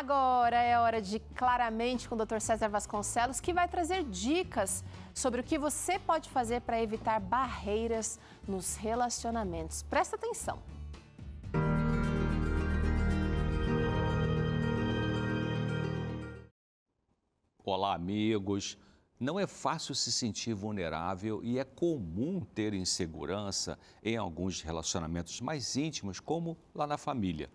Agora é hora de Claramente com o Dr. César Vasconcelos, que vai trazer dicas sobre o que você pode fazer para evitar barreiras nos relacionamentos. Presta atenção! Olá, amigos! Não é fácil se sentir vulnerável e é comum ter insegurança em alguns relacionamentos mais íntimos, como lá na família.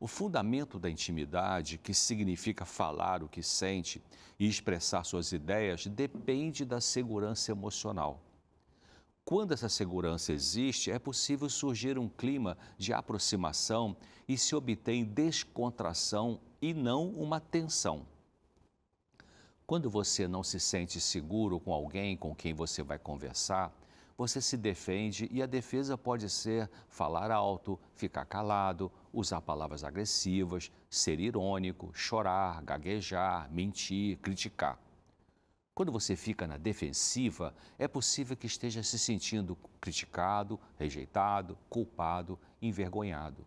O fundamento da intimidade, que significa falar o que sente e expressar suas ideias, depende da segurança emocional. Quando essa segurança existe, é possível surgir um clima de aproximação e se obtém descontração e não uma tensão. Quando você não se sente seguro com alguém com quem você vai conversar, você se defende e a defesa pode ser falar alto, ficar calado, usar palavras agressivas, ser irônico, chorar, gaguejar, mentir, criticar. Quando você fica na defensiva, é possível que esteja se sentindo criticado, rejeitado, culpado, envergonhado.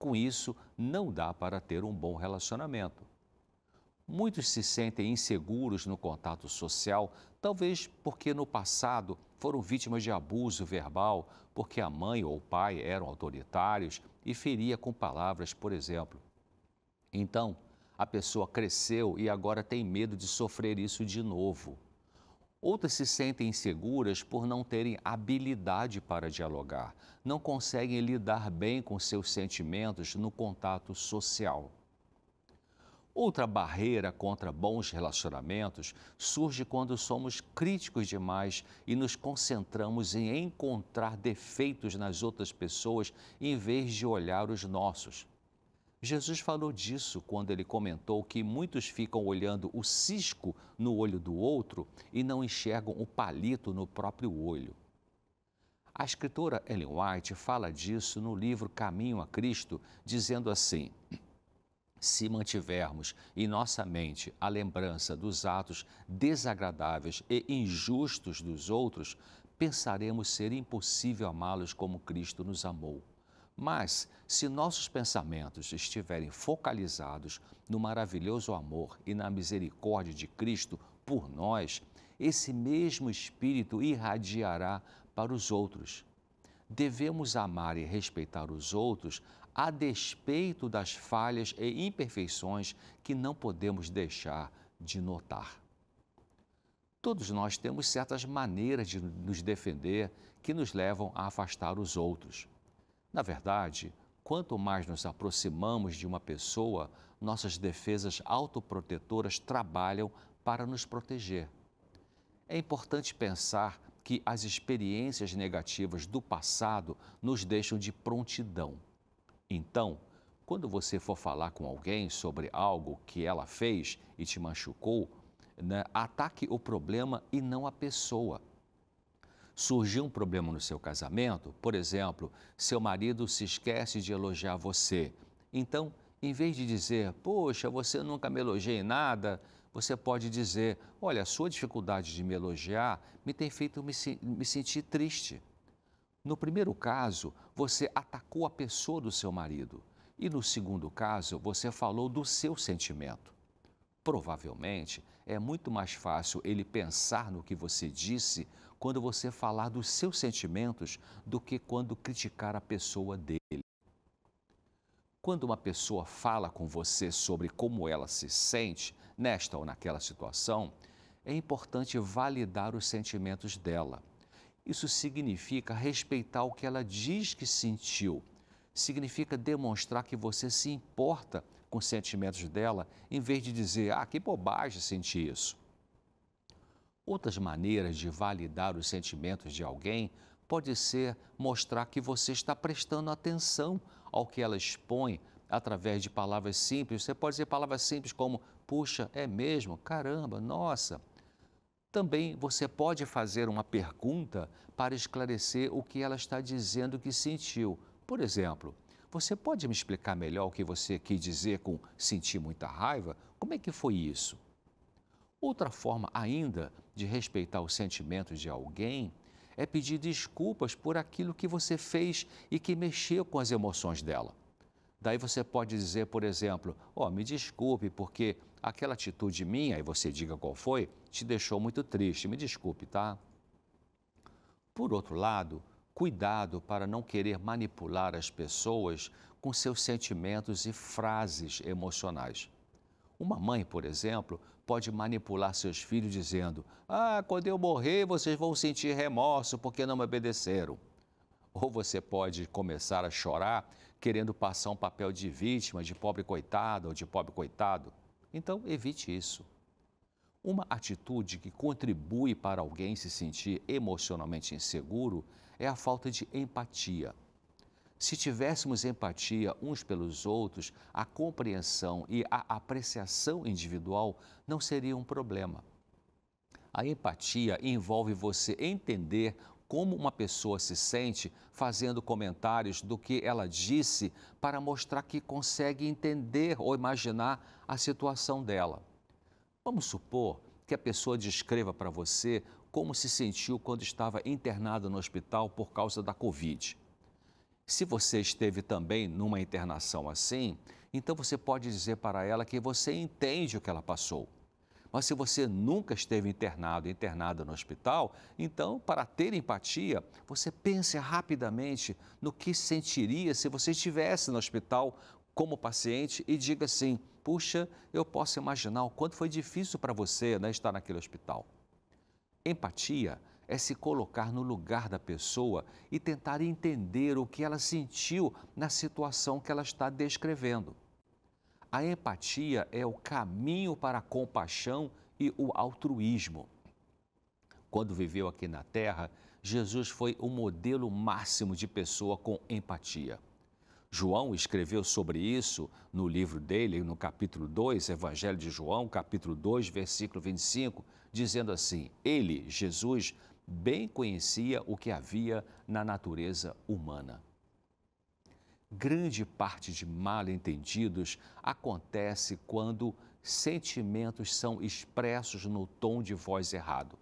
Com isso, não dá para ter um bom relacionamento. Muitos se sentem inseguros no contato social, talvez porque no passado foram vítimas de abuso verbal porque a mãe ou o pai eram autoritários e feria com palavras, por exemplo. Então, a pessoa cresceu e agora tem medo de sofrer isso de novo. Outras se sentem inseguras por não terem habilidade para dialogar, não conseguem lidar bem com seus sentimentos no contato social. Outra barreira contra bons relacionamentos surge quando somos críticos demais e nos concentramos em encontrar defeitos nas outras pessoas em vez de olhar os nossos. Jesus falou disso quando ele comentou que muitos ficam olhando o cisco no olho do outro e não enxergam o palito no próprio olho. A escritora Ellen White fala disso no livro Caminho a Cristo, dizendo assim: se mantivermos em nossa mente a lembrança dos atos desagradáveis e injustos dos outros, pensaremos ser impossível amá-los como Cristo nos amou. Mas, se nossos pensamentos estiverem focalizados no maravilhoso amor e na misericórdia de Cristo por nós, esse mesmo Espírito irradiará para os outros. Devemos amar e respeitar os outros a despeito das falhas e imperfeições que não podemos deixar de notar. Todos nós temos certas maneiras de nos defender que nos levam a afastar os outros. Na verdade, quanto mais nos aproximamos de uma pessoa, nossas defesas autoprotetoras trabalham para nos proteger. É importante pensar que as experiências negativas do passado nos deixam de prontidão. Então, quando você for falar com alguém sobre algo que ela fez e te machucou, né, ataque o problema e não a pessoa. Surgiu um problema no seu casamento, por exemplo, seu marido se esquece de elogiar você. Então, em vez de dizer, poxa, você nunca me elogiei nada, você pode dizer, olha, a sua dificuldade de me elogiar me tem feito me, me sentir triste. No primeiro caso, você atacou a pessoa do seu marido, e no segundo caso, você falou do seu sentimento. Provavelmente é muito mais fácil ele pensar no que você disse quando você falar dos seus sentimentos do que quando criticar a pessoa dele. Quando uma pessoa fala com você sobre como ela se sente, nesta ou naquela situação, é importante validar os sentimentos dela. Isso significa respeitar o que ela diz que sentiu. Significa demonstrar que você se importa com os sentimentos dela, em vez de dizer, ah, que bobagem sentir isso. Outras maneiras de validar os sentimentos de alguém pode ser mostrar que você está prestando atenção ao que ela expõe através de palavras simples. Você pode dizer palavras simples como, puxa, é mesmo, caramba, nossa. Também você pode fazer uma pergunta para esclarecer o que ela está dizendo que sentiu. Por exemplo, você pode me explicar melhor o que você quis dizer com sentir muita raiva? Como é que foi isso? Outra forma ainda de respeitar os sentimentos de alguém é pedir desculpas por aquilo que você fez e que mexeu com as emoções dela. Daí você pode dizer, por exemplo, oh, me desculpe porque aquela atitude minha, e você diga qual foi, te deixou muito triste, me desculpe, tá? Por outro lado, cuidado para não querer manipular as pessoas com seus sentimentos e frases emocionais. Uma mãe, por exemplo, pode manipular seus filhos dizendo: Ah, quando eu morrer, vocês vão sentir remorso porque não me obedeceram. Ou você pode começar a chorar querendo passar um papel de vítima, de pobre coitada ou de pobre coitado. Então, evite isso. Uma atitude que contribui para alguém se sentir emocionalmente inseguro é a falta de empatia. Se tivéssemos empatia uns pelos outros, a compreensão e a apreciação individual não seria um problema. A empatia envolve você entender como uma pessoa se sente fazendo comentários do que ela disse para mostrar que consegue entender ou imaginar a situação dela. Vamos supor que a pessoa descreva para você como se sentiu quando estava internada no hospital por causa da Covid. Se você esteve também numa internação assim, então você pode dizer para ela que você entende o que ela passou mas se você nunca esteve internado, internada no hospital, então, para ter empatia, você pense rapidamente no que sentiria se você estivesse no hospital como paciente e diga assim: puxa, eu posso imaginar o quanto foi difícil para você né, estar naquele hospital. Empatia é se colocar no lugar da pessoa e tentar entender o que ela sentiu na situação que ela está descrevendo. A empatia é o caminho para a compaixão e o altruísmo. Quando viveu aqui na terra, Jesus foi o modelo máximo de pessoa com empatia. João escreveu sobre isso no livro dele, no capítulo 2, Evangelho de João, capítulo 2, versículo 25, dizendo assim: Ele, Jesus, bem conhecia o que havia na natureza humana. Grande parte de mal entendidos acontece quando sentimentos são expressos no tom de voz errado.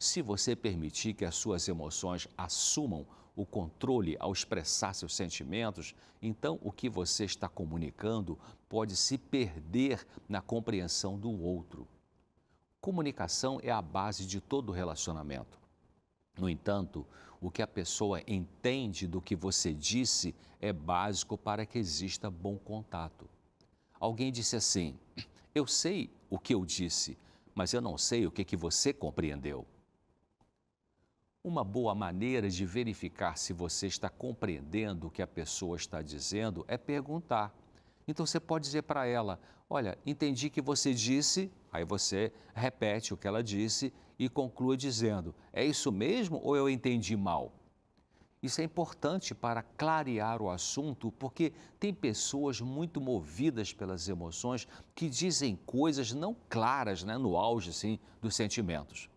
Se você permitir que as suas emoções assumam o controle ao expressar seus sentimentos, então o que você está comunicando pode se perder na compreensão do outro. Comunicação é a base de todo relacionamento. No entanto, o que a pessoa entende do que você disse é básico para que exista bom contato. Alguém disse assim: Eu sei o que eu disse, mas eu não sei o que, que você compreendeu. Uma boa maneira de verificar se você está compreendendo o que a pessoa está dizendo é perguntar. Então você pode dizer para ela: Olha, entendi que você disse, aí você repete o que ela disse e conclua dizendo: É isso mesmo ou eu entendi mal? Isso é importante para clarear o assunto, porque tem pessoas muito movidas pelas emoções que dizem coisas não claras né, no auge assim, dos sentimentos.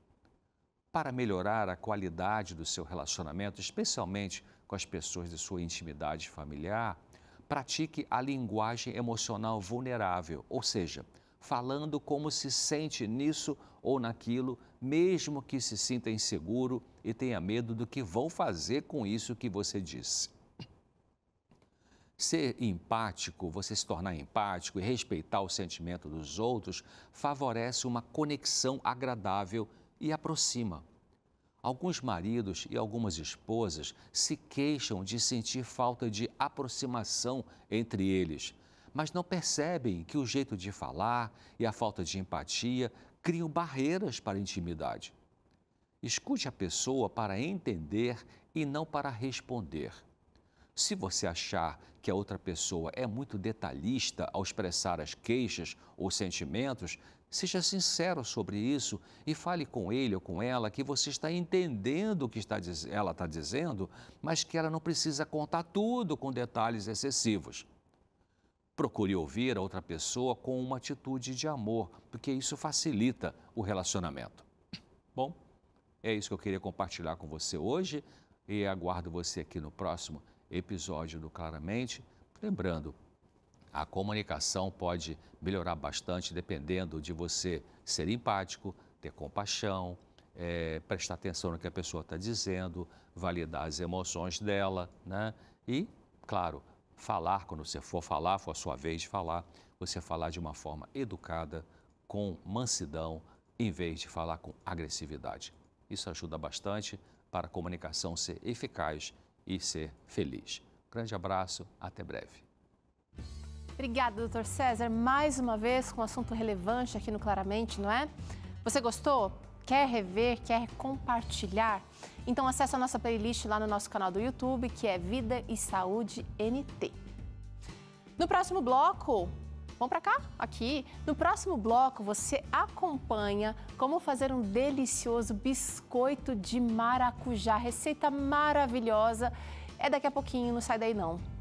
Para melhorar a qualidade do seu relacionamento, especialmente com as pessoas de sua intimidade familiar, pratique a linguagem emocional vulnerável, ou seja, falando como se sente nisso ou naquilo, mesmo que se sinta inseguro e tenha medo do que vão fazer com isso que você disse. Ser empático, você se tornar empático e respeitar o sentimento dos outros, favorece uma conexão agradável e aproxima. Alguns maridos e algumas esposas se queixam de sentir falta de aproximação entre eles mas não percebem que o jeito de falar e a falta de empatia criam barreiras para a intimidade. Escute a pessoa para entender e não para responder. Se você achar que a outra pessoa é muito detalhista ao expressar as queixas ou sentimentos, seja sincero sobre isso e fale com ele ou com ela que você está entendendo o que está, ela está dizendo, mas que ela não precisa contar tudo com detalhes excessivos. Procure ouvir a outra pessoa com uma atitude de amor, porque isso facilita o relacionamento. Bom, é isso que eu queria compartilhar com você hoje e aguardo você aqui no próximo episódio do Claramente. Lembrando, a comunicação pode melhorar bastante dependendo de você ser empático, ter compaixão, é, prestar atenção no que a pessoa está dizendo, validar as emoções dela, né? E, claro, falar, quando você for falar, for a sua vez de falar, você falar de uma forma educada, com mansidão, em vez de falar com agressividade. Isso ajuda bastante para a comunicação ser eficaz e ser feliz. Grande abraço, até breve. Obrigada, doutor César, mais uma vez com um assunto relevante aqui no Claramente, não é? Você gostou? Quer rever? Quer compartilhar? Então acesse a nossa playlist lá no nosso canal do YouTube, que é Vida e Saúde NT. No próximo bloco, vamos para cá? Aqui. No próximo bloco você acompanha como fazer um delicioso biscoito de maracujá, receita maravilhosa. É daqui a pouquinho, não sai daí não.